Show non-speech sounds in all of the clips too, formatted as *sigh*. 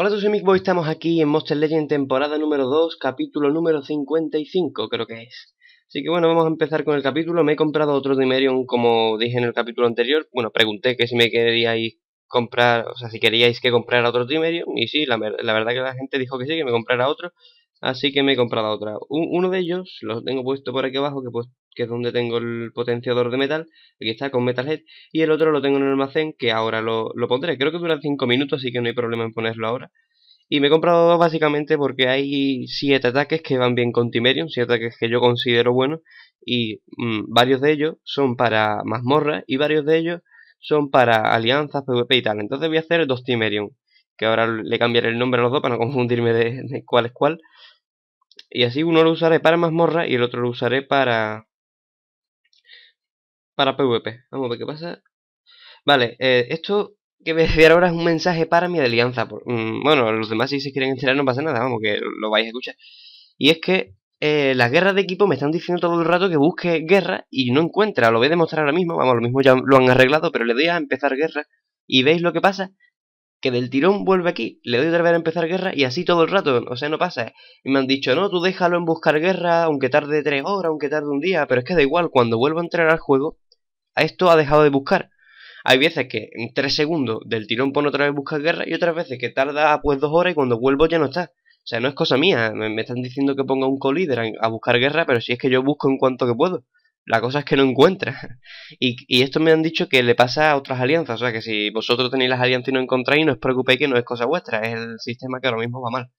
Hola, todos soy estamos aquí en Monster Legend temporada número 2, capítulo número 55 creo que es. Así que bueno, vamos a empezar con el capítulo. Me he comprado otro Dimerion como dije en el capítulo anterior. Bueno, pregunté que si me queríais comprar, o sea, si queríais que comprara otro Dimerion. Y sí, la, verdad que la gente dijo que sí, que me comprara otro. Así que me he comprado otra. uno de ellos, lo tengo puesto por aquí abajo, que pues que es donde tengo el potenciador de metal, aquí está con Metalhead, y el otro lo tengo en el almacén, que ahora lo, pondré, creo que dura 5 minutos, así que no hay problema en ponerlo ahora. Y me he comprado dos básicamente porque hay 7 ataques que van bien con Timerion. 7 ataques que yo considero buenos, y mm, varios de ellos son para mazmorra. y varios de ellos son para alianzas, PvP y tal. Entonces voy a hacer dos Timerion. que ahora le cambiaré el nombre a los dos para no *laughs* confundirme de cuál es cuál. Y así uno lo usaré para mazmorra y el otro lo usaré para, para PvP. Vamos a ver qué pasa. Vale, eh, esto que voy a enviar ahora es un mensaje para mi alianza. Por, mm, bueno, los demás si se quieren enterar no pasa nada, vamos, que lo vais a escuchar. Y es que eh, las guerras de equipo me están diciendo todo el rato que busque guerra y no encuentra. Lo voy a demostrar ahora mismo, vamos, lo mismo ya lo han arreglado, pero le doy a empezar guerra y veis lo que pasa. Que del tirón vuelve aquí, le doy otra vez a empezar guerra y así todo el rato, o sea, no pasa. Y me han dicho, no, tú déjalo en buscar guerra, aunque tarde tres horas, aunque tarde un día, pero es que da igual, cuando vuelvo a entrar al juego, esto ha dejado de buscar. Hay veces que en tres segundos del tirón pone otra vez buscar guerra y otras veces que tarda pues dos horas y cuando vuelvo ya no está. O sea, no es cosa mía. Me, están diciendo que ponga un co-líder a buscar guerra, pero si es que yo busco en cuanto que puedo. La cosa es que no encuentra. *laughs* Y, y, esto me han dicho que le pasa a otras alianzas. O sea, que si vosotros tenéis las alianzas y no encontráis, no os preocupéis que no es cosa vuestra. Es el sistema que ahora mismo va mal.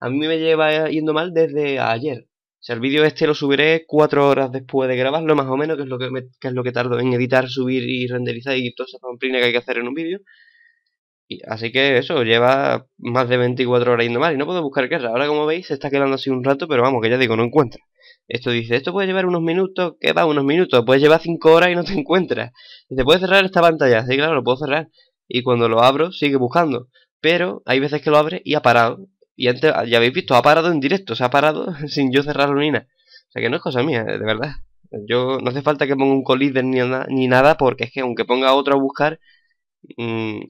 A mí me lleva yendo mal desde ayer. Si el vídeo este lo subiré cuatro horas después de grabarlo, más o menos, que es lo que, es lo que tardo en editar, subir y renderizar y toda esa pamplina que hay que hacer en un vídeo. Así que eso, lleva más de 24 horas yendo mal y no puedo buscar guerra. Ahora, como veis, se está quedando así un rato, pero vamos, que ya digo, no encuentra. Esto dice, esto puede llevar unos minutos, ¿qué va? Unos minutos, puede llevar 5 horas y no te *laughs* encuentras. te puede cerrar esta pantalla, sí, claro, lo puedo cerrar. Y cuando lo abro, sigue buscando. Pero hay veces que lo abre y ha parado y ya habéis visto, ha parado en directo, se ha parado *laughs* sin yo cerrar la mina. O sea que no es cosa mía, eh, de verdad. Yo no hace falta que ponga un colíder ni, ni nada, porque es que aunque ponga otro a buscar, mm,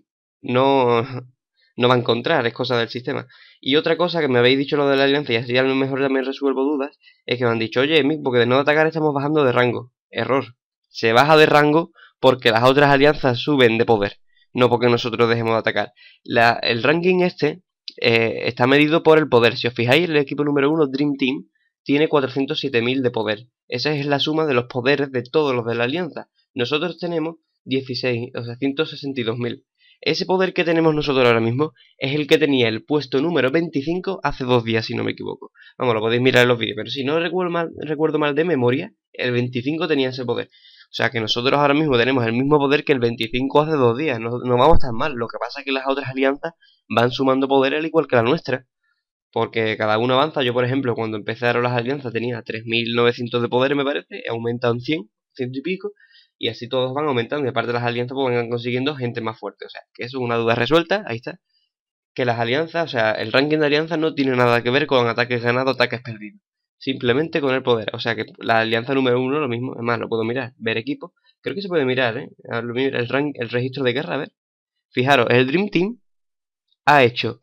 no, *laughs* no va a encontrar, es cosa del sistema. Y otra cosa que me habéis dicho lo de la alianza, y así a lo mejor también resuelvo dudas, es que me han dicho, oye, porque de no atacar estamos bajando de rango. Error. Se baja de rango porque las otras alianzas suben de poder, no porque nosotros dejemos de atacar. La, el ranking este eh, está medido por el poder. Si os fijáis, el equipo número 1, Dream Team, tiene 407.000 de poder. Esa es la suma de los poderes de todos los de la alianza. Nosotros tenemos 16, o sea, 162.000. Ese poder que tenemos nosotros ahora mismo es el que tenía el puesto número 25 hace dos días, si no me equivoco. Vamos, lo podéis mirar en los vídeos, pero si no recuerdo mal, recuerdo mal de memoria, el 25 tenía ese poder. O sea que nosotros ahora mismo tenemos el mismo poder que el 25 hace dos días. No, vamos tan mal. Lo que pasa es que las otras alianzas van sumando poder al igual que la nuestra. Porque cada uno avanza. Yo, por ejemplo, cuando empezaron las alianzas tenía 3.900 de poder, me parece. Aumentan 100, 100 y pico. Y así todos van aumentando. Y aparte las alianzas pues, van consiguiendo gente más fuerte. O sea, que eso es una duda resuelta. Ahí está. Que las alianzas, o sea, el ranking de alianzas no tiene nada que ver con ataques ganados, ataques perdidos simplemente con el poder. O sea que la alianza número uno, lo mismo. más, lo puedo mirar, ver equipo. Creo que se puede mirar, ¿eh? El, el registro de guerra, a ver. Fijaros, el Dream Team ha hecho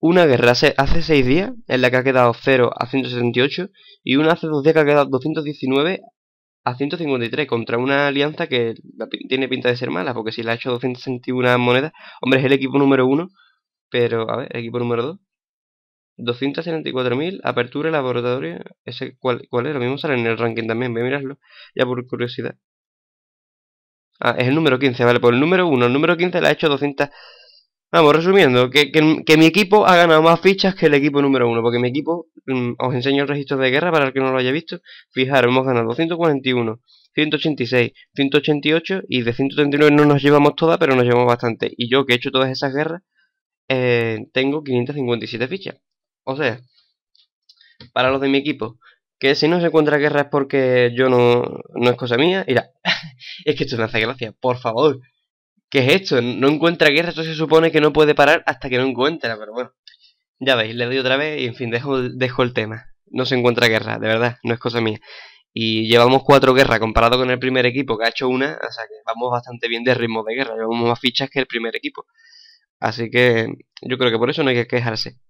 una guerra hace 6 días, en la que ha quedado 0 a 178, y una hace 2 días que ha quedado 219 a 153 contra una alianza que tiene pinta de ser mala, porque si la ha hecho 261 monedas, hombre, es el equipo número uno, pero a ver, el equipo número 2, 274.000, apertura, laboratorio, ese, ¿cuál, ¿cuál es? Lo mismo sale en el ranking también, voy a mirarlo, ya por curiosidad. Ah, es el número 15, vale, pues el número 1, el número 15 la ha hecho 200... Vamos, resumiendo, que, mi equipo ha ganado más fichas que el equipo número 1, porque mi equipo, mm, os enseño el registro de guerra para el que no lo haya visto, fijaros, hemos ganado 241, 186, 188 y de 139 no nos llevamos todas, pero nos llevamos bastante. Y yo que he hecho todas esas guerras, eh, tengo 557 fichas. O sea, para los de mi equipo, que si no se encuentra guerra es porque yo no, no es cosa mía. Mira, *laughs* es que esto me hace gracia, por favor. ¿Qué es esto? No encuentra guerra, esto se supone que no puede parar hasta que no encuentra, pero bueno. Ya veis, le doy otra vez y en fin, dejo, dejo el tema. No se encuentra guerra, de verdad, no es cosa mía. Y llevamos cuatro guerras comparado con el primer equipo que ha hecho una, o sea que vamos bastante bien de ritmo de guerra, llevamos más fichas que el primer equipo. Así que yo creo que por eso no hay que quejarse.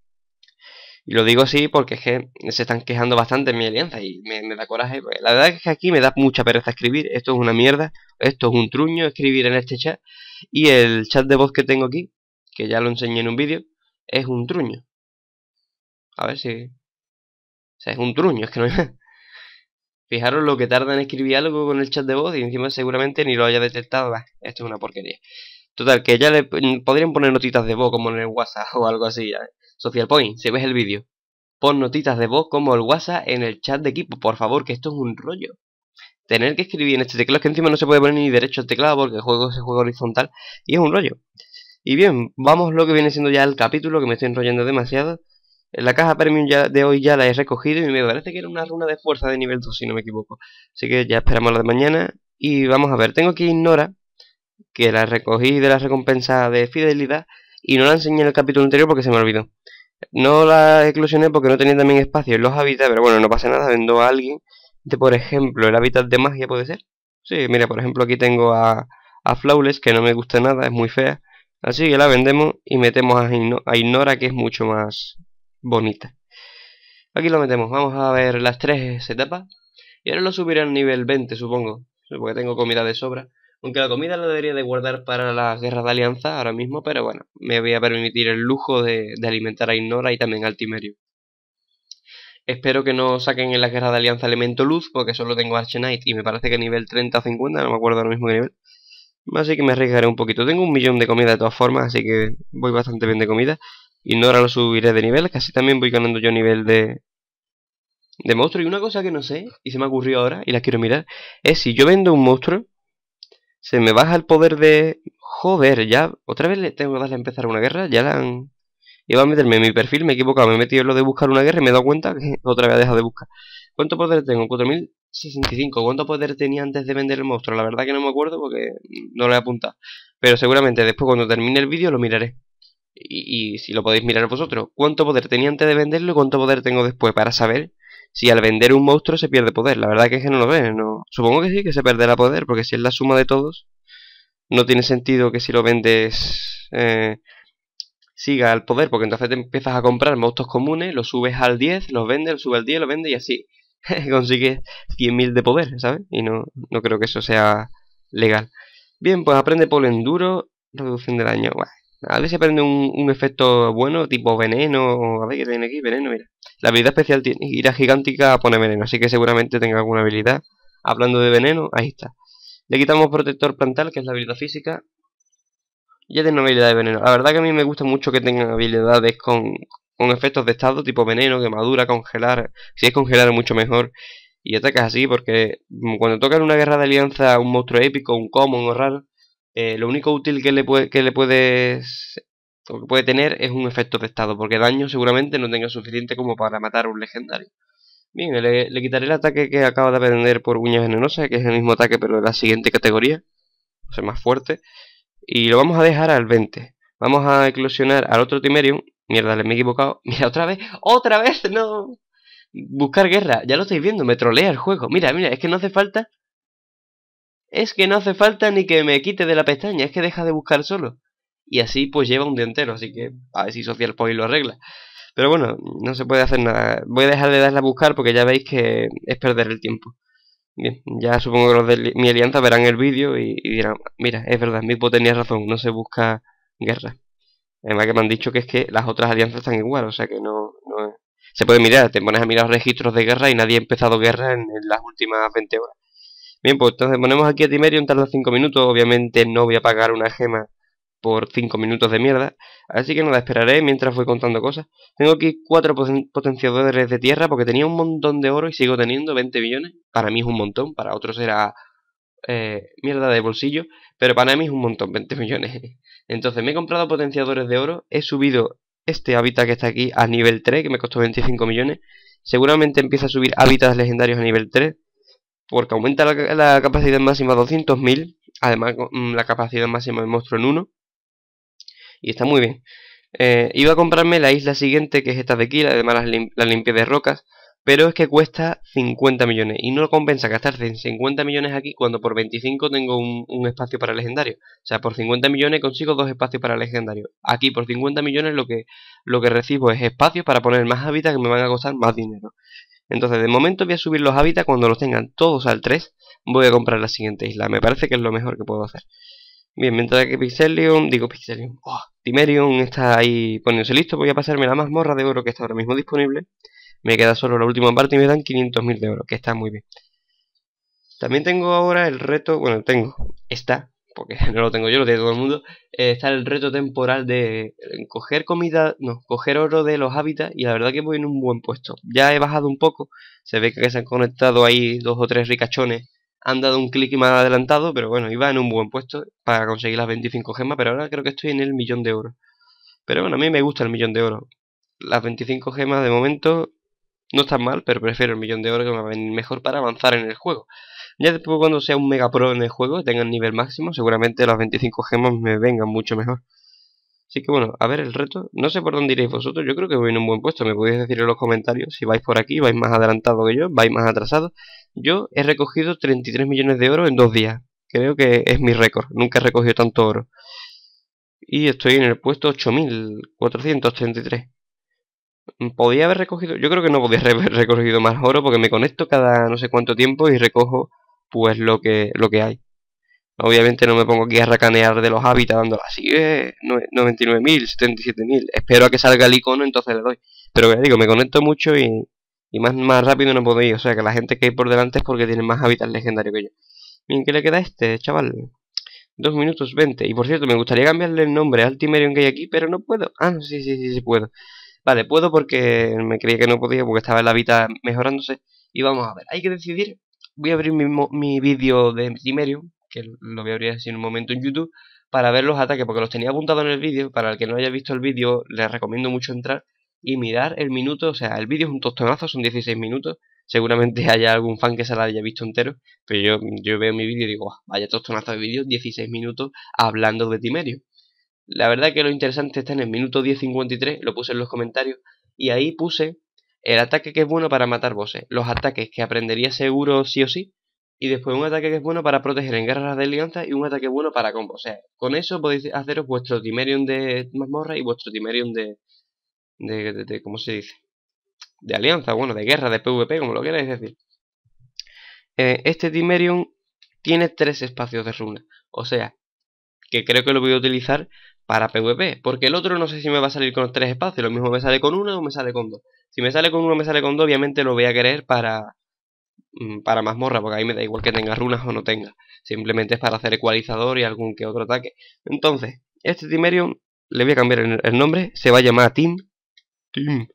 Y lo digo así porque es que se están quejando bastante en mi alianza y me, da coraje. Pues, la verdad es que aquí me da mucha pereza escribir. Esto es una mierda. Esto es un truño escribir en este chat. Y el chat de voz que tengo aquí, que ya lo enseñé en un vídeo, es un truño. A ver si... O sea, es un truño, es que no hay *laughs* Fijaros lo que tarda en escribir algo con el chat de voz y encima seguramente ni lo haya detectado. esto es una porquería. Total, que ya le podrían poner notitas de voz como en el WhatsApp *laughs* o algo así. ¿eh? Social Point, si ves el vídeo, pon notitas de voz como el WhatsApp en el chat de equipo, por favor, que esto es un rollo. Tener que escribir en este teclado que encima no se puede poner ni derecho al teclado porque el juego se juega horizontal y es un rollo. Y bien, vamos lo que viene siendo ya el capítulo, que me estoy enrollando demasiado. La caja premium de hoy ya la he recogido y me parece que era una runa de fuerza de nivel 2, si no me equivoco. Así que ya esperamos la de mañana. Y vamos a ver, tengo que Ignora, que la recogí de la recompensa de fidelidad, y no la enseñé en el capítulo anterior porque se me olvidó. No la eclosioné porque no tenía también espacio en los hábitats, pero bueno, no pasa nada, vendo a alguien. de por ejemplo, el hábitat de magia puede ser. Sí, mira, por ejemplo, aquí tengo a, a Flawless, que no me gusta nada, es muy fea. Así que la vendemos y metemos a, a Ignora, que es mucho más bonita. Aquí lo metemos, vamos a ver las tres etapas. Y ahora lo subiré al nivel 20, supongo, porque tengo comida de sobra. Aunque la comida la debería de guardar para las guerras de alianza ahora mismo, pero bueno, me voy a permitir el lujo de, alimentar a Ignora y también al Timerio. Espero que no saquen en las guerras de alianza elemento luz, porque solo tengo Archenite y me parece que nivel 30 o 50, no me acuerdo ahora mismo de nivel. Así que me arriesgaré un poquito. Tengo un millón de comida de todas formas, así que voy bastante bien de comida. Ignora lo subiré de nivel, casi también voy ganando yo nivel de, de monstruo. Y una cosa que no sé, y se me ocurrió ahora, y la quiero mirar, es si yo vendo un monstruo, se me baja el poder de... Joder, ya... ¿Otra vez le tengo que darle a empezar una guerra? Ya la han... Iba a meterme en mi perfil, me he equivocado, me he metido en lo de buscar una guerra y me he dado cuenta que *laughs* otra vez he dejado de buscar. ¿Cuánto poder tengo? 4065. ¿Cuánto poder tenía antes de vender el monstruo? La verdad que no me acuerdo porque no lo he apuntado. Pero seguramente después cuando termine el vídeo lo miraré. Y, y si lo podéis mirar vosotros. ¿Cuánto poder tenía antes de venderlo y cuánto poder tengo después para saber si al vender un monstruo se pierde poder. La verdad que es que no lo ven. No. Supongo que sí, que se perderá poder, porque si es la suma de todos, no tiene sentido que si lo vendes eh, siga el poder, porque entonces te empiezas a comprar monstruos comunes, los subes al 10, los vendes, los subes al 10, los vendes y así *laughs* consigues 100.000 de poder, ¿sabes? Y no, creo que eso sea legal. Bien, pues aprende polen duro, reducción del daño. a ver si aprende un, un efecto bueno, tipo veneno, a ver qué tiene aquí, veneno, mira. La habilidad especial tiene ira gigántica pone veneno, así que seguramente tenga alguna habilidad. Hablando de veneno, ahí está. Le quitamos protector plantal, que es la habilidad física. Ya tiene una habilidad de veneno. La verdad que a mí me gusta mucho que tengan habilidades con, efectos de estado, tipo veneno, quemadura, congelar. Si es congelar, mucho mejor. Y atacas así, porque cuando tocan una guerra de alianza, un monstruo épico, un común o raro, eh, lo único útil que le, puede, que le puedes lo que puede tener es un efecto de estado, porque daño seguramente no tenga suficiente como para matar a un legendario. Bien, le, quitaré el ataque que acaba de aprender por uñas venenosas, que es el mismo ataque pero de la siguiente categoría, o sea, más fuerte. Y lo vamos a dejar al 20. Vamos a eclosionar al otro Timerium. Mierda, le me he equivocado. *laughs* Mira, otra vez, otra vez, no. Buscar guerra, ya lo estáis viendo, me trolea el juego. Mira, mira, es que no hace falta es que no hace falta ni que me quite de la pestaña, es que deja de buscar solo y así pues lleva un día entero, así que a ver si Social lo arregla. Pero bueno, no se puede hacer nada. Voy a dejar de darle a buscar porque ya veis que es perder el tiempo. Bien, ya supongo que los de mi alianza verán el vídeo y, dirán, mira, es verdad, Mipo tenía razón, no se busca guerra. Además que me han dicho que es que las otras alianzas están igual, o sea que no, Se puede mirar, te pones a mirar los registros de guerra y nadie ha empezado guerra en, las últimas 20 horas. Bien, pues entonces ponemos aquí a Timerion, tarda 5 minutos, obviamente no voy a pagar una gema por 5 minutos de mierda. Así que la esperaré mientras voy contando cosas. Tengo aquí 4 potenciadores de tierra porque tenía un montón de oro y sigo teniendo 20 millones. Para mí es un montón, para otros era eh, mierda de bolsillo, pero para mí es un montón, 20 millones. *laughs* Entonces me he comprado potenciadores de oro, he subido este hábitat que está aquí a nivel 3, que me costó 25 millones. Seguramente empieza a subir hábitats legendarios a nivel 3, porque aumenta la, capacidad máxima a 200.000, además mm, la capacidad máxima del monstruo en 1 y está muy bien. Eh, iba a comprarme la isla siguiente, que es esta de aquí, la de malas la limpieza de rocas, pero es que cuesta 50 millones y no compensa gastarse 50 millones aquí cuando por 25 tengo un, espacio para legendario. O sea, por 50 millones consigo dos espacios para legendario. Aquí por 50 millones lo que, lo que recibo es espacios para poner más hábitats que me van a costar más dinero. Entonces, de momento voy a subir los hábitats cuando los tengan todos al 3. Voy a comprar la siguiente isla. Me parece que es lo mejor que puedo hacer. Bien, mientras que Pixelion, digo Pixelion, oh, Timerion está ahí poniéndose listo, voy a pasarme la mazmorra de oro que está ahora mismo disponible. Me queda solo la última parte y me dan 500.000 de oro, que está muy bien. También tengo ahora el reto, bueno, tengo, está, porque *laughs* no lo tengo yo, lo tiene todo el mundo, eh, está el reto temporal de coger comida, no, coger oro de los hábitats y la verdad que voy en un buen puesto. Ya he bajado un poco, se ve que se han conectado ahí dos o tres ricachones han dado un clic y me han adelantado, pero bueno, iba en un buen puesto para conseguir las 25 gemas, pero ahora creo que estoy en el millón de euros. Pero bueno, a mí me gusta el millón de oro. Las 25 gemas de momento no están mal, pero prefiero el millón de oro que me va a venir mejor para avanzar en el juego. Ya después cuando sea un mega pro en el juego, tenga el nivel máximo, seguramente las 25 gemas me vengan mucho mejor. Así que bueno, a ver el reto. No sé por dónde iréis vosotros, yo creo que voy en un buen puesto. Me podéis decir en los comentarios si vais por aquí, vais más adelantado que yo, vais más atrasado. Yo he recogido 33 millones de oro en dos días. Creo que es mi récord, nunca he recogido tanto oro. Y estoy en el puesto 8433. Podía haber recogido, yo creo que no podía haber *laughs* recogido más oro porque me conecto cada no sé cuánto tiempo y recojo pues lo que, lo que hay. Obviamente no me pongo aquí a racanear de los hábitats dándola así, eh, 99.000, 77.000. Espero a que salga el icono, entonces le doy. Pero ya digo, me conecto mucho y, y más, más rápido no puedo ir O sea que la gente que hay por delante es porque tiene más hábitat legendario que yo. Bien, qué le queda a este, chaval? Dos minutos veinte Y por cierto, me gustaría cambiarle el nombre al Timerion que hay aquí, pero no puedo. Ah, sí, sí, sí, sí puedo. Vale, puedo porque me creía que no podía, porque estaba el hábitat mejorándose. Y vamos a ver, hay que decidir. Voy a abrir mi, mi vídeo de Timerion que lo voy a abrir así en un momento en YouTube, para ver los ataques, porque los tenía apuntados en el vídeo. Para el que no haya visto el vídeo, les recomiendo mucho entrar y mirar el minuto. O sea, el vídeo es un tostonazo, son 16 minutos. Seguramente *laughs* haya algún fan que se la haya visto entero, pero yo, yo veo mi vídeo y digo, vaya tostonazo de vídeo, 16 minutos hablando de Timerio. La verdad que lo interesante está en el minuto 10.53, lo puse en los comentarios, y ahí puse el ataque que es bueno para matar bosses, los ataques que aprendería seguro sí o sí, y después un ataque que es bueno para proteger en guerras de alianza y un ataque bueno para combo. O sea, con eso podéis haceros vuestro Timerion de mazmorra y vuestro timerion de, de, de, ¿Cómo se dice? De alianza, bueno, de guerra, de PvP, como lo queráis decir. Eh, este Timerion tiene tres espacios de runa. O sea, que creo que lo voy a utilizar para PvP. Porque el otro no sé si me va a salir con tres espacios. Lo mismo me sale con uno o me sale con dos. Si me sale con uno o me sale con dos, obviamente lo voy a querer para, Mm, para mazmorra, porque ahí me da igual que tenga runas o no tenga. Simplemente es para hacer ecualizador y algún que otro ataque. Entonces, este Timerium, le voy a cambiar el nombre, se va a llamar Team. Team.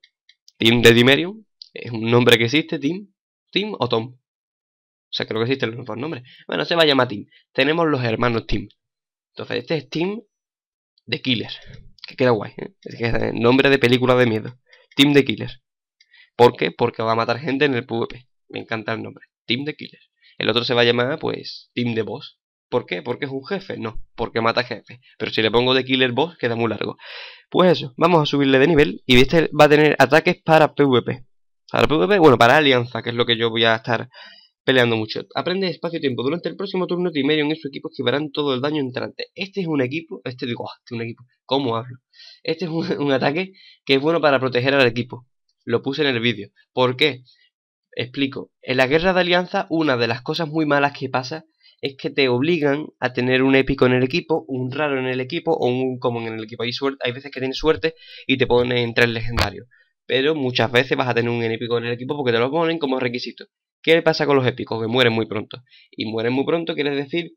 Tim de Timerium. Es un nombre que existe, Tim Tim o Tom. O sea, creo que existen los mismos nombres. Bueno, se va a llamar Team. Tenemos los hermanos Tim Entonces, este es Team de Killer. Que queda guay. ¿eh? Es que nombre de película de miedo. Team de Killer. ¿Por qué? Porque va a matar gente en el PvP me encanta el nombre, Team de Killer. El otro se va a llamar, pues, Team de Boss. ¿Por qué? ¿Porque es un jefe? No, porque mata jefe. Pero si le pongo de Killer Boss, queda muy largo. Pues eso, vamos a subirle de nivel y este va a tener ataques para PvP. Para PvP, bueno, para alianza, que es lo que yo voy a estar peleando mucho. Aprende espacio-tiempo. Durante el próximo turno, Timerion y su equipo esquivarán todo el daño entrante. Este es un equipo, este digo, ah, este es un equipo, ¿cómo hablo? Este es un, *laughs* un ataque que es bueno para proteger al equipo. Lo puse en el vídeo. ¿Por qué? Explico. En la guerra de alianza, una de las cosas muy malas que pasa es que te obligan a tener un épico en el equipo, un raro en el equipo o un común en el equipo. Hay, suerte, hay veces que tienes suerte y te ponen tres legendarios. Pero muchas veces vas a tener un épico en el equipo porque te lo ponen como requisito. ¿Qué le pasa con los épicos? Que mueren muy pronto. Y mueren muy pronto quiere decir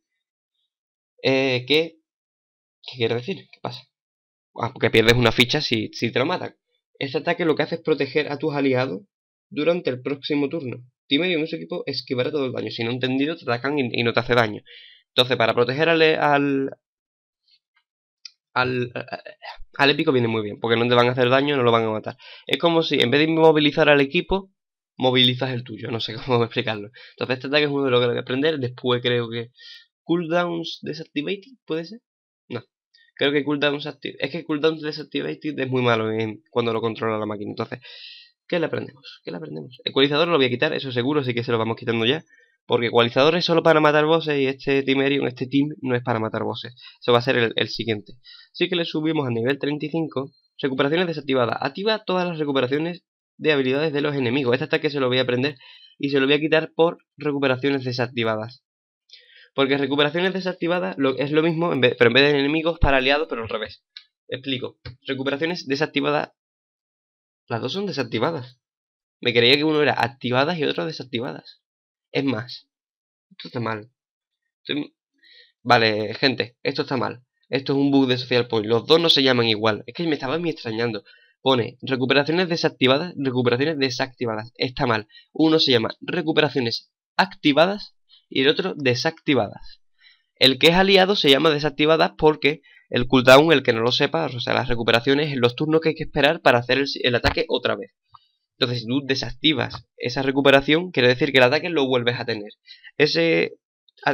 eh, que... ¿Qué quiere decir? ¿Qué pasa? Ah, que pierdes una ficha si, si te lo matan. Este ataque lo que hace es proteger a tus aliados durante el próximo turno. Timerium es un equipo esquivará todo el daño. Si no entendido, te atacan y, no te hace daño. Entonces, para proteger al, al, al, épico viene muy bien, porque no te van a hacer daño, no lo van a matar. Es como si en vez de movilizar al equipo, movilizas el tuyo, no sé *laughs* cómo explicarlo. Entonces, este ataque es uno de los que hay que aprender. Después creo que cooldowns desactivated, ¿puede ser? No. Creo que cooldowns active. Es que cooldowns desactivated es muy malo cuando lo controla la máquina. Entonces, ¿Qué le aprendemos? ¿Qué le aprendemos? Ecualizador lo voy a quitar, eso seguro, Así que se lo vamos quitando ya. Porque ecualizador es solo para matar bosses y este Timerium, este team, no es para matar bosses. Eso va a ser el, siguiente. Así que le subimos a nivel 35. Recuperaciones desactivadas. Activa todas las recuperaciones de habilidades de los enemigos. Este que se lo voy a aprender y se lo voy a quitar por recuperaciones desactivadas. Porque recuperaciones desactivadas es lo mismo, pero en vez de enemigos, para aliados, pero al revés. Explico. Recuperaciones desactivadas las dos son desactivadas. Me creía que uno era activadas y otro desactivadas. Es más. Esto está mal. Vale, gente, esto está mal. Esto es un bug de Social Point. Los dos no se llaman igual. Es que me estaba me extrañando. Pone recuperaciones desactivadas, recuperaciones desactivadas. Está mal. Uno se llama recuperaciones activadas y el otro desactivadas. El que es aliado se llama desactivadas porque el cooldown, el que no lo sepa, o sea, las recuperaciones, los turnos que hay que esperar para hacer el, ataque otra vez. Entonces, si tú desactivas esa recuperación, quiere decir que el ataque lo vuelves a tener. Ese,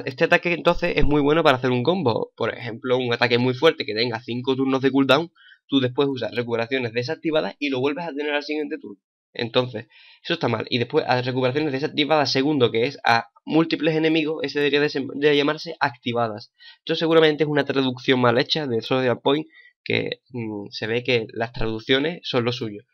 este ataque entonces es muy bueno para hacer un combo. Por ejemplo, un ataque muy fuerte que tenga 5 turnos de cooldown, tú después usas recuperaciones desactivadas y lo vuelves a tener al siguiente turno. Entonces, eso está mal. Y después, a recuperaciones desactivadas, segundo, que es a múltiples enemigos, ese debería de, llamarse activadas. Esto seguramente es una traducción mal hecha de Social Point, que mm, se ve que las traducciones son lo suyo.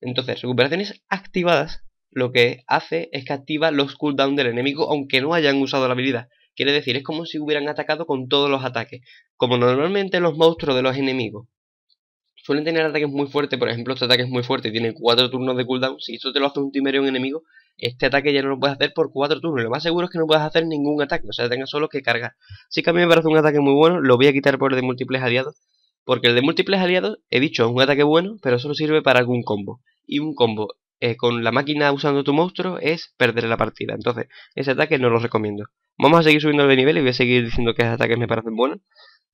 Entonces, recuperaciones activadas lo que hace es que activa los cooldowns del enemigo aunque no hayan usado la habilidad. Quiere decir, es como si hubieran atacado con todos los ataques, como normalmente los monstruos de los enemigos. Suelen tener ataques muy fuertes, por ejemplo, este ataque es muy fuerte y tiene 4 turnos de cooldown. Si esto te lo hace un timero un enemigo, este ataque ya no lo puedes hacer por 4 turnos. Lo más seguro es que no puedas hacer ningún ataque, o sea, tengas solo que cargar. Si que a mí me parece un ataque muy bueno, lo voy a quitar por el de múltiples aliados. Porque el de múltiples aliados, he dicho, es un ataque bueno, pero solo sirve para algún combo. Y un combo eh, con la máquina usando tu monstruo es perder la partida. Entonces, ese ataque no lo recomiendo. Vamos a seguir subiendo de nivel y voy a seguir diciendo que esos ataques me parecen buenos.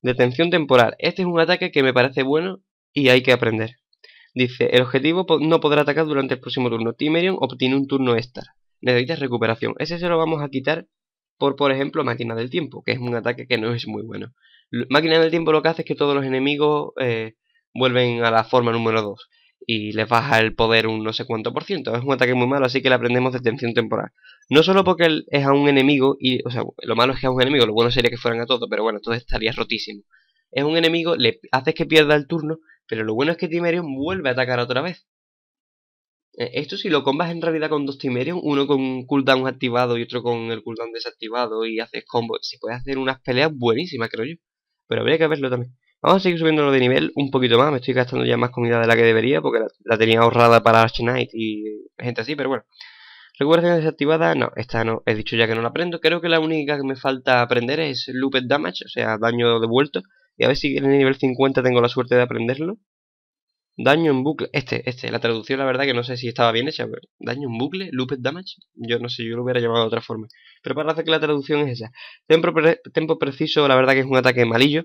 Detención temporal. Este es un ataque que me parece bueno y hay que aprender. Dice, el objetivo no podrá atacar durante el próximo turno. Timerion obtiene un turno extra. Necesitas recuperación. Ese se lo vamos a quitar por, por ejemplo, Máquina del Tiempo, que es un ataque que no es muy bueno. Máquina del Tiempo lo que hace es que todos los enemigos eh, vuelven a la forma número 2 y les baja el poder un no sé cuánto por ciento. Es un ataque muy malo, así que le aprendemos detención temporal. No solo porque él es a un enemigo, y, o sea, lo malo es que es a un enemigo, lo bueno sería que fueran a todos, pero bueno, entonces estaría rotísimo. Es un enemigo, le haces que pierda el turno pero lo bueno es que Timerion vuelve a atacar otra vez. Eh, esto si lo combas en realidad con dos Timerion, uno con cooldown activado y otro con el cooldown desactivado y haces combos, Se puede hacer unas peleas buenísimas, creo yo. Pero habría que verlo también. Vamos a seguir subiéndolo de nivel un poquito más. Me estoy gastando ya más comida de la que debería porque la, tenía ahorrada para Arch Knight y gente así, pero bueno. Recuperación desactivada, no, esta no, he dicho ya que no la aprendo. Creo que la única que me falta aprender es Looped Damage, o sea, daño devuelto. Y a ver si en el nivel 50 tengo la suerte de aprenderlo. Daño en bucle. Este, este. La traducción, la verdad, que no sé si estaba bien hecha. Pero daño en bucle, looped damage. Yo no sé, yo lo hubiera llamado de otra forma. Pero para hacer que la traducción es esa. Tempo, preciso, la verdad, que es un ataque malillo.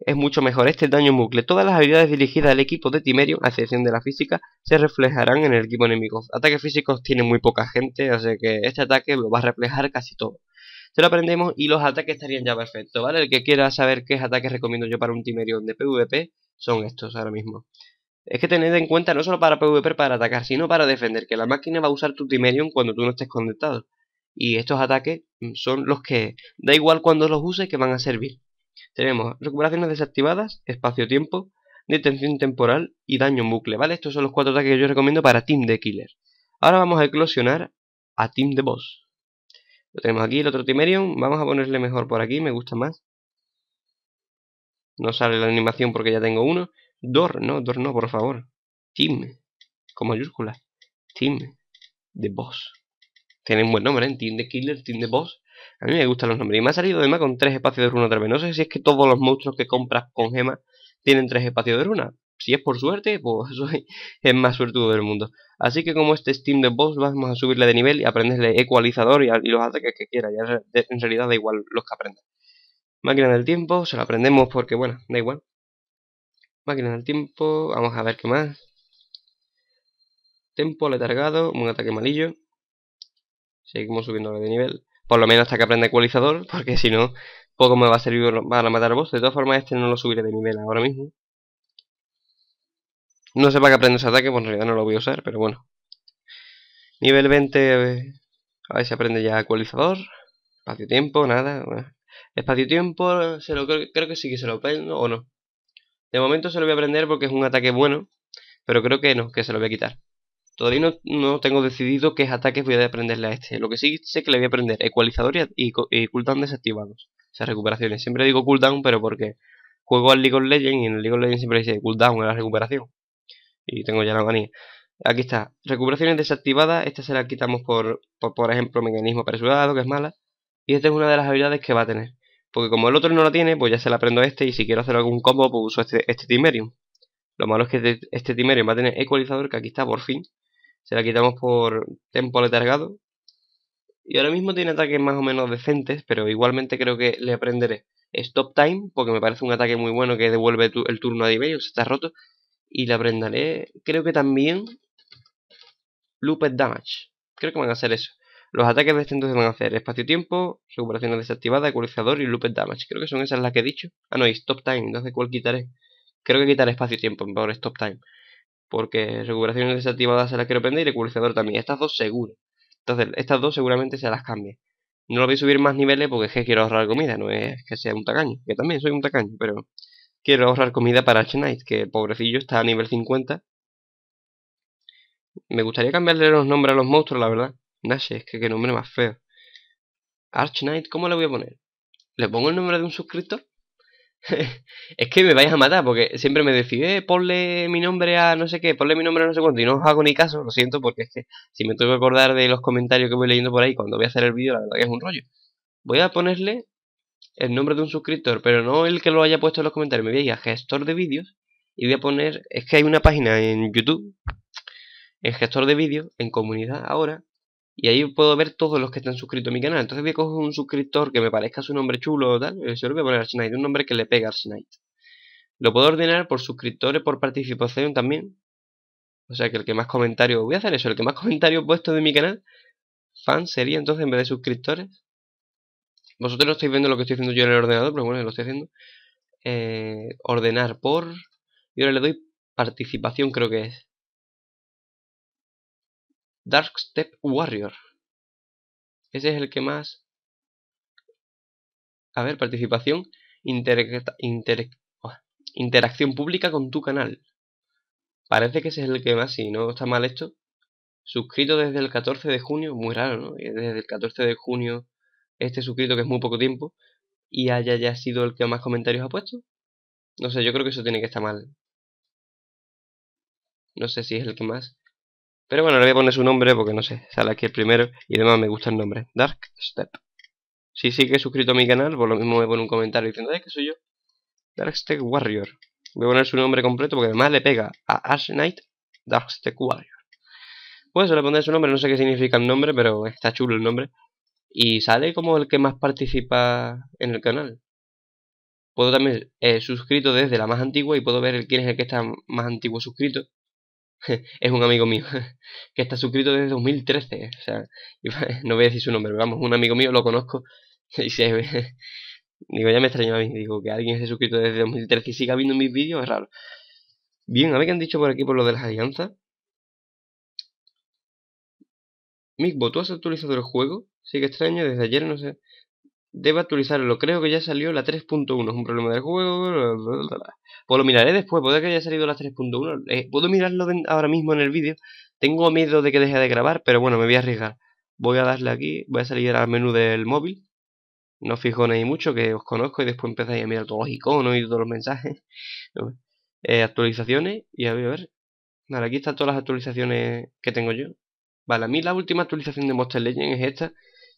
Es mucho mejor este daño en bucle. Todas las habilidades dirigidas al equipo de Timerio, a excepción de la física, se reflejarán en el equipo enemigo. Ataques físicos tiene muy poca gente, así que este ataque lo va a reflejar casi todo. Se lo aprendemos y los ataques estarían ya perfectos, ¿vale? El que quiera saber qué ataques recomiendo yo para un Timerion de PvP son estos ahora mismo. Es que tened en cuenta no solo para PvP para atacar, sino para defender, que la máquina va a usar tu Timerion cuando tú no estés conectado. Y estos ataques mm, son los que, da igual cuando los uses, que van a servir. Tenemos recuperaciones desactivadas, espacio-tiempo, detención temporal y daño en bucle, ¿vale? Estos son los cuatro ataques que yo recomiendo para Team de Killer. Ahora vamos a eclosionar a Team de Boss. Lo tenemos aquí, el otro Timerion. Vamos a ponerle mejor por aquí, me gusta más. No sale la animación porque ya tengo uno. Dor, no, Dor no, por favor. Tim, con mayúsculas. Tim, de Boss. Tienen buen nombre, ¿eh? Team de Killer, Team de Boss. A mí me gustan los nombres. Y me ha salido además con tres espacios de runa otra vez. No sé si es que todos los monstruos que compras con gemas tienen tres espacios de runa si es por suerte, pues *laughs* soy el más suertudo del mundo. Así que como este Steam de Boss, vamos a subirle de nivel y aprenderle ecualizador y, los ataques que quiera. Ya en realidad da igual los que aprendan. Máquina del tiempo, se lo aprendemos porque, bueno, da igual. Máquina del tiempo, vamos a ver qué más. Tempo letargado, un ataque malillo. Seguimos subiéndole de nivel. Por lo menos hasta que aprenda ecualizador, *laughs* porque si no, poco me va a servir para matar a boss. De todas formas, este no lo subiré de nivel ahora mismo. No sé para que aprenda ese ataque, pues en realidad no lo voy a usar, pero bueno. Nivel 20, eh, a ver si aprende ya ecualizador. Espacio-tiempo, nada. Espacio-tiempo, lo, creo, creo que sí que se lo aprendo o no. De momento se lo voy a aprender porque es un ataque bueno, pero creo que no, que se lo voy a quitar. Todavía no, no tengo decidido qué ataques voy a aprenderle a este. Lo que sí sé que le voy a aprender ecualizador y, y cooldown desactivados. O sea, recuperaciones. Siempre digo cooldown, pero porque juego al League of Legends y en el League of Legends siempre dice cooldown en la recuperación y tengo ya la manía. Aquí está, recuperaciones desactivada, esta se la quitamos por, por, ejemplo, mecanismo apresurado, que es mala. Y esta es una de las habilidades que va a tener. Porque como el otro no la tiene, pues ya se la aprendo a este y si quiero hacer algún combo, pues uso este, este Timerium. Lo malo es que este, Timerium va a tener ecualizador, que aquí está, por fin. Se la quitamos por tempo letargado. Y ahora mismo tiene ataques más o menos decentes, pero igualmente creo que le aprenderé Stop Time, porque me parece un ataque muy bueno que devuelve el turno a O se está roto. Y la aprenderé, creo que también, Looped Damage. Creo que van a hacer eso. Los ataques de este entonces van a hacer espacio-tiempo, recuperación desactivada, ecualizador y Looped Damage. Creo que son esas las que he dicho. Ah, no, y Stop Time. Entonces, ¿cuál quitaré? Creo que quitaré espacio-tiempo, en de Stop Time. Porque recuperación desactivada se las quiero prender y ecualizador también. Estas dos seguro. Entonces, estas dos seguramente se las cambie. No lo voy a subir más niveles porque es que quiero ahorrar comida, no es que sea un tacaño. Que también soy un tacaño, pero quiero ahorrar comida para Arch Knight, que pobrecillo está a nivel 50. Me gustaría cambiarle los nombres a los monstruos, la verdad. Nache, es que qué nombre más feo. Arch Knight, ¿cómo le voy a poner? ¿Le pongo el nombre de un suscriptor? *laughs* es que me vais a matar, porque siempre me decís, eh, ponle mi nombre a no sé qué, ponle mi nombre a no sé cuánto, y no os hago ni caso, lo siento, porque es que si me tengo que acordar de los comentarios que voy leyendo por ahí cuando voy a hacer el vídeo, la verdad que es un rollo. Voy a ponerle el nombre de un suscriptor, pero no el que lo haya puesto en los comentarios. Me voy a ir a gestor de vídeos y voy a poner, es que hay una página en YouTube, en gestor de vídeos, en comunidad ahora, y ahí puedo ver todos los que están suscritos a mi canal. Entonces voy a coger un suscriptor que me parezca su nombre chulo o tal, y le voy a poner Snite un nombre que le pega a Snite Lo puedo ordenar por suscriptores, por participación también. O sea que el que más comentarios, voy a hacer eso, el que más *laughs* comentarios puesto de mi canal, fan sería entonces en vez de suscriptores. Vosotros no estáis viendo lo que estoy haciendo yo en el ordenador, pero bueno, lo estoy haciendo. Eh, ordenar por... Y ahora le doy participación, creo que es. Dark Step Warrior. Ese es el que más... A ver, participación. Inter... Oh, interacción pública con tu canal. Parece que ese es el que más, si no está mal esto. Suscrito desde el 14 de junio, muy raro, ¿no? Eh, desde el 14 de junio este suscrito, que es muy poco tiempo, y haya ya sido el que más comentarios ha puesto. No sé, yo creo que eso tiene que estar mal. No sé si es el que más. Pero bueno, le voy a poner su nombre porque no sé, sale aquí el primero y además me gusta el nombre. Dark Step. Si sigue suscrito a mi canal, por lo mismo me pone un comentario diciendo, eh, que soy yo. Step Warrior. Voy a poner su nombre completo porque además le pega a Ash Knight Step Warrior. Pues se le pondré su nombre, no sé qué significa el nombre, pero está chulo el nombre y sale como el que más participa en el canal. Puedo también eh, suscrito desde la más antigua y puedo ver quién es el que está más antiguo suscrito. *laughs* es un amigo mío *laughs* que está suscrito desde 2013. O sea, *laughs* no voy a decir su nombre, pero vamos, un amigo mío lo conozco y se ve. Digo, ya me extrañó a mí. Digo, que alguien esté suscrito desde 2013 y siga viendo mis vídeos es raro. Bien, a ver qué han dicho por aquí por lo de las alianzas. Mikbo, ¿tú has actualizado el juego? Sí que extraño, desde ayer no sé. Debo actualizarlo, creo que ya salió la 3.1, es un problema del juego. Pues lo miraré después, puede que haya salido la 3.1. Eh, puedo mirarlo ahora mismo en el vídeo. Tengo miedo de que deje de grabar, pero bueno, me voy a arriesgar. Voy a darle aquí, voy a salir al menú del móvil. No fijo fijonéis mucho, que os conozco y después empezáis a mirar todos los iconos y todos los mensajes. *laughs* Eh, actualizaciones, y a ver, a ver. aquí están todas las actualizaciones que tengo yo. Vale, a mí la última actualización de Monster Legend es esta,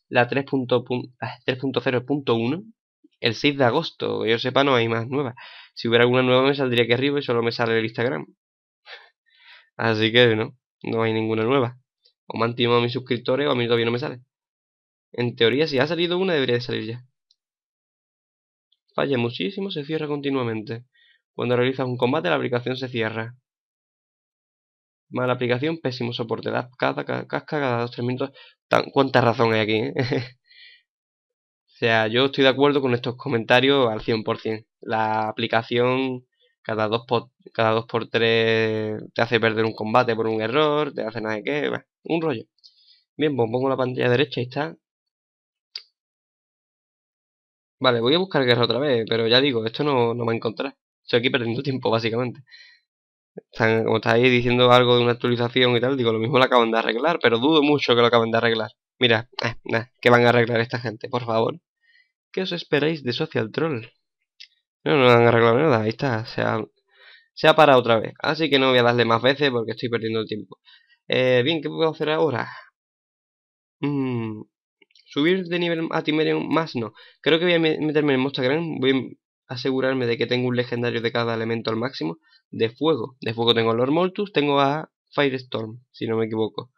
la 3.0.1, ah, el 6 de agosto, yo sepa no hay más nuevas. Si hubiera alguna nueva me saldría aquí arriba y solo me sale el Instagram. *laughs* Así que no, no hay ninguna nueva. O me han a mis suscriptores o a mí todavía no me sale. En teoría si ha salido una debería de salir ya. Falla muchísimo, se cierra continuamente. Cuando realizas un combate la aplicación se cierra. Mala aplicación, pésimo soporte. Da cada, casca cada 2-3 minutos. Tan, ¿Cuánta razón hay aquí? ¿eh? *laughs* o sea, yo estoy de acuerdo con estos comentarios al 100%. La aplicación cada 2 por, cada dos por 3 te hace perder un combate por un error, te hace nada de qué, un rollo. Bien, pues pongo la pantalla derecha y está. Vale, voy a buscar guerra otra vez, pero ya digo, esto no, no me encontrar. Estoy aquí perdiendo *laughs* tiempo, básicamente. Como como estáis diciendo algo de una actualización y tal, digo, lo mismo la acaban de arreglar, pero dudo mucho que lo acaben de arreglar. Mira, eh, que van a arreglar esta gente, por favor. ¿Qué os esperáis de Social Troll? No, no han arreglado nada, ahí está, se ha, parado otra vez. Así que no voy a darle más veces porque estoy perdiendo el tiempo. Eh, bien, ¿qué puedo hacer ahora? Mm, subir de nivel a Timerium más no. Creo que voy a meterme en Mostagram, voy a asegurarme de que tengo un legendario de cada elemento al máximo de fuego. De fuego tengo Lord Moltus, tengo a Firestorm, si no me equivoco.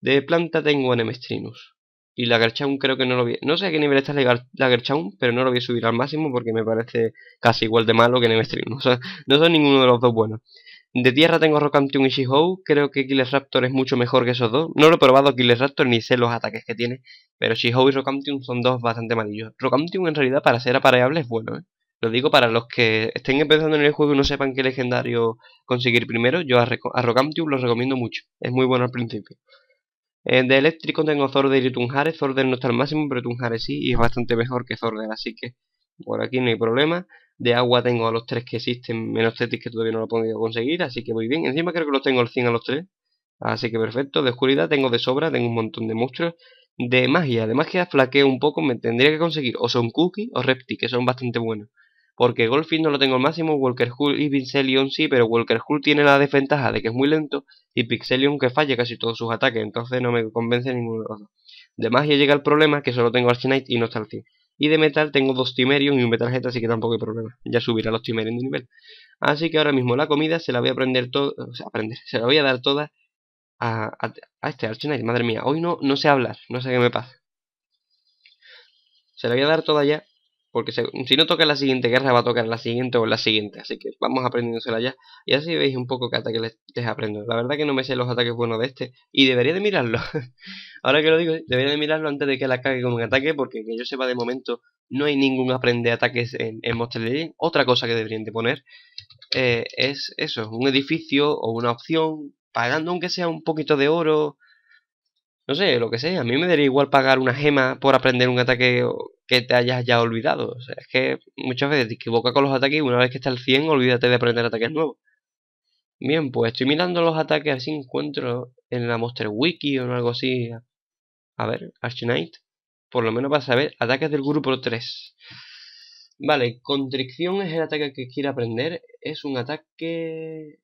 De planta tengo a Nemestrinus. Y la creo que no lo voy... No sé a qué nivel está la pero no lo voy a subir al máximo porque me parece casi igual de malo que Nemestrinus. *laughs* O sea, no son ninguno de los dos buenos. De tierra tengo Rocantium y she Creo que Killer Raptor es mucho mejor que esos dos. No lo he probado Killer Raptor ni sé los ataques que tiene. Pero she y Rocantium son dos bastante malillos. Rocantium en realidad para ser apareable es bueno, ¿eh? Lo digo para los que estén empezando en el juego y no sepan qué legendario conseguir primero. Yo a, a lo recomiendo mucho. Es muy bueno al principio. Eh, de eléctrico tengo Zordel y Tunjare. Zordel no está al máximo, pero Tunjares sí. Y es bastante mejor que Zordel, así que por aquí no hay problema. De agua tengo a los tres que existen, menos Tetis que todavía no lo he podido conseguir, así que muy bien. Encima creo que los tengo al 100 a los tres. Así que perfecto. De oscuridad tengo de sobra, tengo un montón de monstruos. De magia, de magia flaqueo un poco, me tendría que conseguir o son Cookie o repti, que son bastante buenos porque Golfin no lo tengo al máximo, Walker Hull y Pixelion sí, pero Walker Hull tiene la desventaja de que es muy lento y Pixelion que falla casi todos sus ataques, entonces no me convence ninguno de los dos. De magia llega el problema que solo tengo Arcanite y no está al 100. Y de metal tengo dos Timerion y un Jet, así que tampoco hay problema. Ya subirá los Timerion de nivel. Así que ahora mismo la comida se la voy a aprender todo, se la voy a dar toda a, a, este Knight. Madre mía, hoy no, no sé hablar, no sé qué me pasa. Se la voy a dar toda ya porque si no toca la siguiente guerra, va a tocar la siguiente o la siguiente. Así que vamos aprendiéndosela ya. Y así veis un poco qué ataques les, aprendo. La verdad que no me sé los ataques buenos de este. Y debería de mirarlo. *laughs* Ahora que lo digo, debería de mirarlo antes de que la cague con un ataque. Porque que yo sepa de momento, no hay ningún aprende ataques en, Monster Legend. Otra cosa que deberían de poner eh, es eso. Un edificio o una opción. Pagando aunque sea un poquito de oro no sé, lo que sé, A mí me daría igual pagar una gema por aprender un ataque que te hayas ya olvidado. O sea, es que muchas veces te equivocas con los ataques y una vez que está al 100, olvídate de aprender ataques nuevos. Bien, pues estoy mirando los ataques, a ver si encuentro en la Monster Wiki o algo así. A ver, Knight Por lo menos para saber, ataques del grupo 3. Vale, contricción es el ataque que quiere aprender. Es un ataque...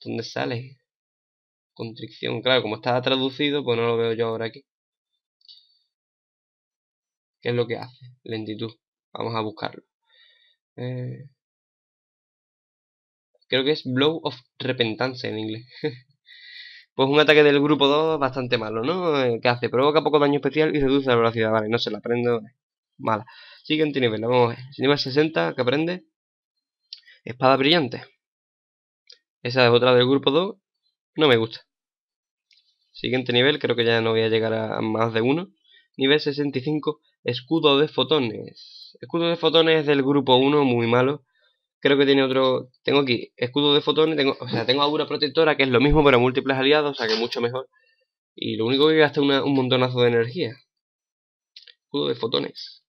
¿Dónde sale? Contricción, claro, como está traducido, pues no lo veo yo ahora aquí. ¿Qué es lo que hace? Lentitud. Vamos a buscarlo. Eh, creo que es Blow of Repentance en inglés. *laughs* pues un ataque del grupo 2 bastante malo, ¿no? Eh, ¿Qué hace? Provoca poco daño especial y reduce la velocidad. Vale, no se la aprendo. Mala. Siguiente nivel, vamos a ver. Nivel 60, ¿qué aprende? Espada brillante. Esa es otra del grupo 2 no me gusta. Siguiente nivel, creo que ya no voy a llegar a más de uno. Nivel 65, escudo de fotones. Escudo de fotones del grupo 1, muy malo. Creo que tiene otro... Tengo aquí escudo de fotones, tengo, o sea, tengo aura protectora, que es lo mismo, pero múltiples aliados, o sea, que mucho mejor. Y lo único que gasta es un montonazo de energía. Escudo de fotones.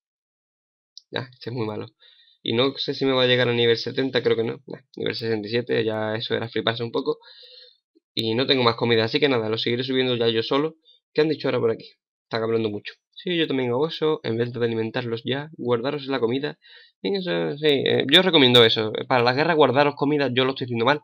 Ya, este es muy malo. Y no sé si me va a llegar a nivel 70, creo que no. nivel 67, ya eso era fliparse un poco. Y no tengo más comida, así que nada, lo seguiré subiendo ya yo solo. ¿Qué han dicho ahora por aquí? Están hablando mucho. Sí, yo también hago eso, en vez de alimentarlos ya, guardaros la comida. sí, eh, yo recomiendo eso. Para la guerra, guardaros comida, yo lo estoy haciendo mal.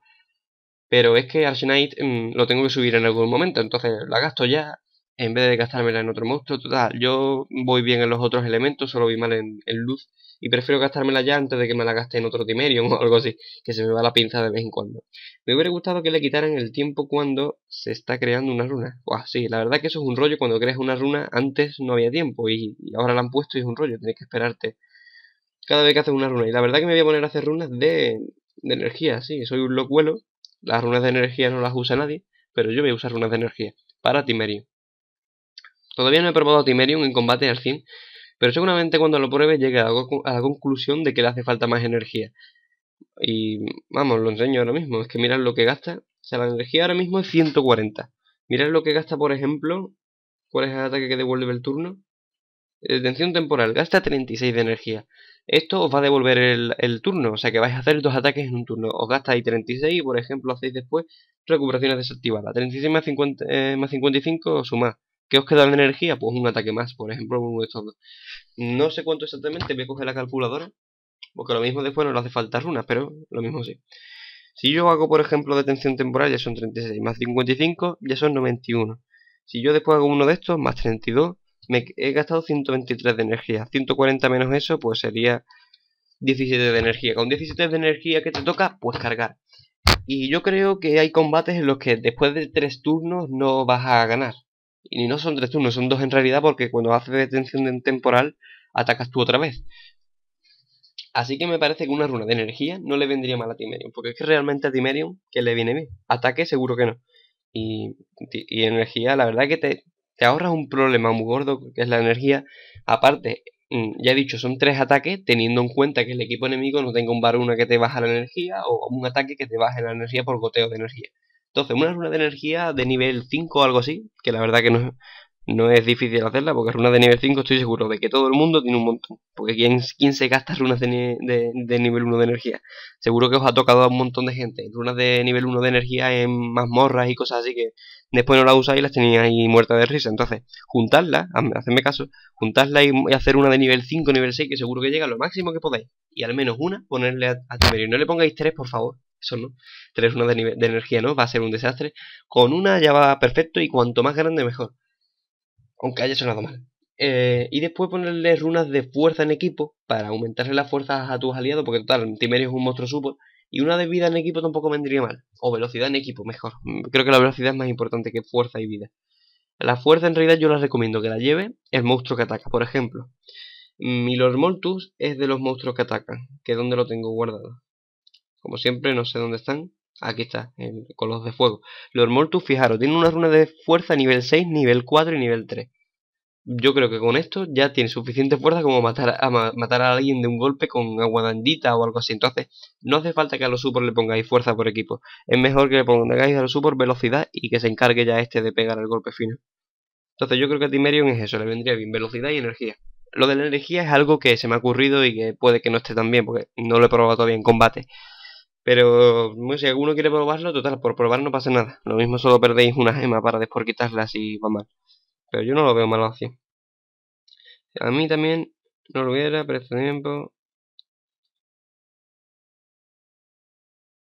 Pero es que al Knight mm, lo tengo que subir en algún momento, entonces la gasto ya en vez de gastármela en otro monstruo. Total, yo voy bien en los otros elementos, solo vi mal en, luz. Y prefiero gastármela ya antes de que me la gaste en otro Timerium *laughs* o algo así, que se me va la pinza de vez en cuando. Me hubiera gustado que le quitaran el tiempo cuando se está creando una runa. Buah, sí, la verdad que eso es un rollo. Cuando creas una runa, antes no había tiempo y, ahora la han puesto y es un rollo. Tienes que esperarte cada vez que haces una runa. Y la verdad que me voy a poner a hacer runas de, de energía, sí. Soy un locuelo. Las runas de energía no las usa nadie, pero yo voy a usar runas de energía para Timerium. Todavía no he probado Timerium en combate al fin, pero seguramente cuando lo pruebe llegue a la conclusión de que le hace falta más energía. Y vamos, lo enseño ahora mismo. Es que mirad lo que gasta. O sea, la energía ahora mismo es 140. Mirad lo que gasta, por ejemplo. ¿Cuál es el ataque que devuelve el turno? Detención eh, temporal. Gasta 36 de energía. Esto os va a devolver el, turno. O sea que vais a hacer dos ataques en un turno. Os gastáis 36 y, por ejemplo, hacéis después recuperación desactivada. 36 más, 55 os 55 ¿Qué os queda de energía? Pues un ataque más, por ejemplo, uno de estos dos. No sé cuánto exactamente, me coge la calculadora. Porque lo mismo después no le hace falta runas, pero lo mismo sí. Si yo hago, por ejemplo, detención temporal, ya son 36, más 55, ya son 91. Si yo después hago uno de estos, más 32, me he gastado 123 de energía. 140 menos eso, pues sería 17 de energía. Con 17 de energía que te toca, pues cargar. Y yo creo que hay combates en los que después de 3 turnos no vas a ganar. Y no son tres turnos, son dos en realidad porque cuando haces detención temporal atacas tú otra vez. Así que me parece que una runa de energía no le vendría mal a Timerion, porque es que realmente a Timerion que le viene bien. Ataque seguro que no. Y, energía, la verdad que te, te ahorras un problema muy gordo que es la energía. Aparte, mm, ya he dicho, son tres ataques, teniendo en cuenta que el equipo enemigo no tenga un baruna que te baja la energía o un ataque que te baje la energía por goteo de energía. Entonces, una runa de energía de nivel 5 o algo así, que la verdad que no, es, no es difícil hacerla, porque una de nivel 5 estoy seguro de que todo el mundo tiene un montón. Porque ¿quién, se gasta runas de, nivel 1 de energía? Seguro que os ha tocado a un montón de gente. Runas de nivel 1 de energía en mazmorras y cosas así que después no las usáis y las tenéis ahí muertas de risa. Entonces, juntarlas, hacedme caso, juntarlas y, hacer una de nivel 5, nivel 6, que seguro que llega lo máximo que podáis. Y al menos una, ponerle a, a No le pongáis tres, por favor eso no, tres runas de, energía no, va a ser un desastre. Con una ya va perfecto y cuanto más grande mejor. Aunque haya sonado mal. Eh, y después ponerle runas de fuerza en equipo para aumentarle las fuerzas a tus aliados, porque total, Timerio es un monstruo supo Y una de vida en equipo tampoco vendría mal. O velocidad en equipo, mejor. Mm, creo que la velocidad es más importante que fuerza y vida. La fuerza en realidad yo la recomiendo que la lleve el monstruo que ataca, por ejemplo. Milor Montus es de los monstruos que atacan, que es donde lo tengo guardado. Como siempre, no sé dónde están. Aquí está, con los de fuego. Los Mortus, fijaros, tiene una runa de fuerza nivel 6, nivel 4 y nivel 3. Yo creo que con esto ya tiene suficiente fuerza como matar a, matar a alguien de un golpe con aguadandita o algo así. Entonces, no hace falta que a los super le pongáis fuerza por equipo. Es mejor que le pongáis a los super velocidad y que se encargue ya este de pegar el golpe fino. Entonces, yo creo que a Timerion es eso, le vendría bien velocidad y energía. Lo de la energía es algo que se me ha ocurrido y que puede que no esté tan bien porque no lo he probado todavía en combate. Pero bueno, si alguno quiere probarlo, total, por probar no pasa nada. Lo mismo solo perdéis una gema para después quitarla si va mal. Pero yo no lo veo malo así. A mí también no lo hubiera, pero este tiempo...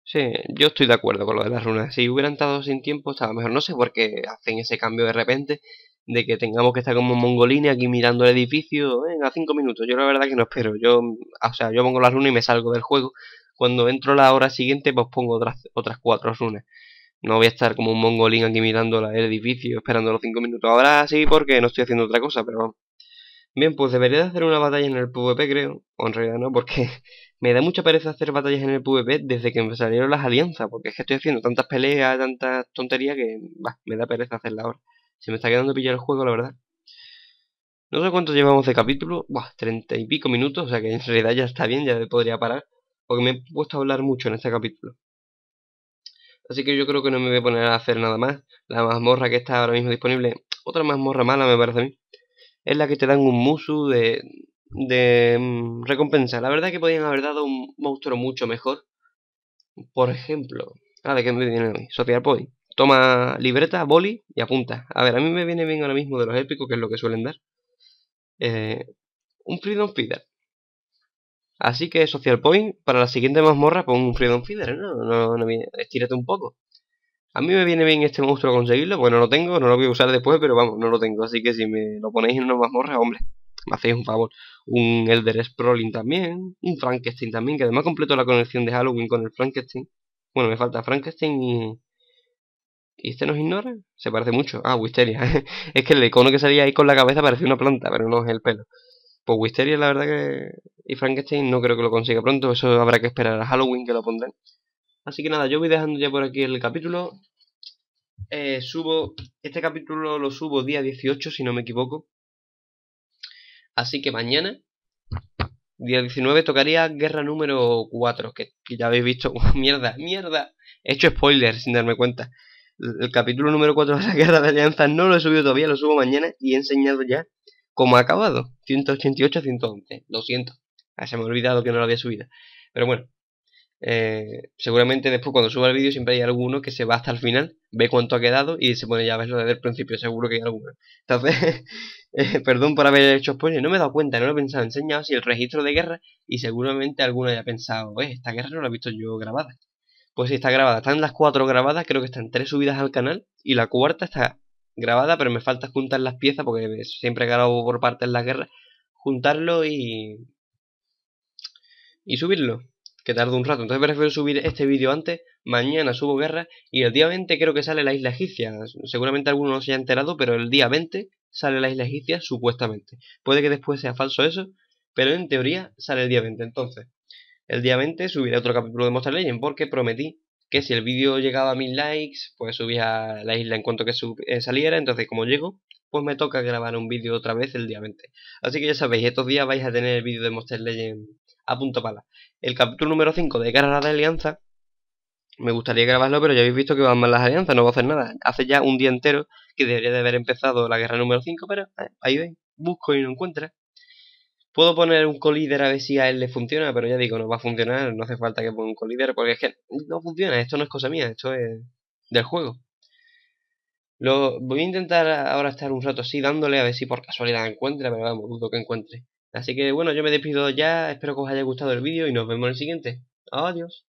Sí, yo estoy de acuerdo con lo de las runas. Si hubieran estado sin tiempo, estaba mejor. No sé por qué hacen ese cambio de repente, de que tengamos que estar como mongolines aquí mirando el edificio. Venga, cinco minutos. Yo la verdad que no espero. Yo, o sea, yo pongo las runas y me salgo del juego cuando entro la hora siguiente pues pongo otras, cuatro runas. No voy a estar como un mongolín aquí mirando el edificio, esperando los cinco minutos. Ahora sí, porque no estoy haciendo otra cosa, pero vamos. Bien, pues debería de hacer una batalla en el PvP, creo. O en realidad no, porque *laughs* me da mucha pereza hacer batallas en el PvP desde que me salieron las alianzas. Porque es que estoy haciendo tantas peleas, tantas tonterías que me da pereza hacerla ahora. Se me está quedando pillar el juego, la verdad. No sé cuánto llevamos de capítulo. Buah, treinta y pico minutos. O sea que en realidad ya está bien, ya podría parar porque me he puesto a hablar mucho en este capítulo. Así que yo creo que no me voy a poner a hacer nada más. La mazmorra que está ahora mismo disponible, otra mazmorra mala me parece a mí, es la que te dan un musu de, de mm, recompensa. La verdad es que podían haber dado un monstruo mucho mejor. Por ejemplo, ah, ¿de qué me viene a mí? Social Point. Toma libreta, boli y apunta. A ver, a mí me viene bien ahora mismo de los épicos, que es lo que suelen dar. Eh, un Freedom Feeder. Así que Social Point, para la siguiente mazmorra pon un Freedom Feeder, ¿no? no, estírate un poco. A mí me viene bien este monstruo conseguirlo, bueno pues no lo tengo, no lo voy a usar después, pero vamos, no lo tengo. Así que si me lo ponéis en una mazmorra, hombre, me hacéis un favor. Un Elder Sprawling también, un Frankenstein también, que además completo la conexión de Halloween con el Frankenstein. Bueno, me falta Frankenstein y... ¿Y este nos ignora? Se parece mucho. Ah, Wisteria. *laughs* es que el icono que salía ahí con la cabeza parecía una planta, pero no es el pelo. Pues Wisteria, la verdad que. Y Frankenstein no creo que lo consiga pronto, eso habrá que esperar a Halloween que lo pondrán. Así que nada, yo voy dejando ya por aquí el capítulo. Eh, subo. Este capítulo lo subo día 18, si no me equivoco. Así que mañana, día 19, tocaría guerra número 4, que, ya habéis visto. *laughs* mierda, mierda. He hecho spoiler sin darme cuenta. El, capítulo número 4 de la guerra de alianzas no lo he subido todavía, lo subo mañana y he enseñado ya como acabado. 188-111. 200 ah, se me ha olvidado que no lo había subido. Pero bueno. Eh, seguramente después cuando suba el vídeo siempre hay alguno que se va hasta el final, ve cuánto ha quedado y se pone ya a verlo desde el principio, seguro que hay alguno. Entonces, *laughs* eh, perdón por haber hecho spoiler, no me he dado cuenta, no lo he pensado, he enseñado si el registro de guerra y seguramente alguno haya pensado, eh, esta guerra no la he visto yo grabada. Pues sí, está grabada, están las cuatro grabadas, creo que están tres subidas al canal y la cuarta está grabada, pero me falta juntar las piezas porque siempre grabado por partes las guerras. Juntarlo y. y subirlo. Que tarda un rato. Entonces prefiero subir este vídeo antes. Mañana subo guerra. Y el día 20 creo que sale la isla egipcia. Seguramente alguno no se ha enterado, pero el día 20 sale la isla egipcia supuestamente. Puede que después sea falso eso, pero en teoría sale el día 20. Entonces, el día 20 subiré otro capítulo de Monster Legend porque prometí que si el vídeo llegaba a mil likes, pues subía a la isla en cuanto que eh, saliera, entonces como llego, pues me toca grabar un vídeo otra vez el día 20. Así que ya sabéis, estos días vais a tener el vídeo de Monster Legend a punto pala. El capítulo número 5 de Guerra de Alianza, me gustaría grabarlo, pero ya habéis visto que van mal las alianzas, no voy a hacer nada. Hace ya un día entero que debería de haber empezado la guerra número 5, pero eh, ahí ven, busco y no encuentra. Puedo poner un collider a ver si a él le funciona, pero ya digo, no va a funcionar, no hace falta que ponga un colíder porque es que no funciona, esto no es cosa mía, esto es del juego. Lo, voy a intentar ahora estar un rato así dándole a ver si por casualidad encuentra, pero vamos, dudo que encuentre. Así que bueno, yo me despido ya, espero que os haya gustado el vídeo y nos vemos en el siguiente. Adiós.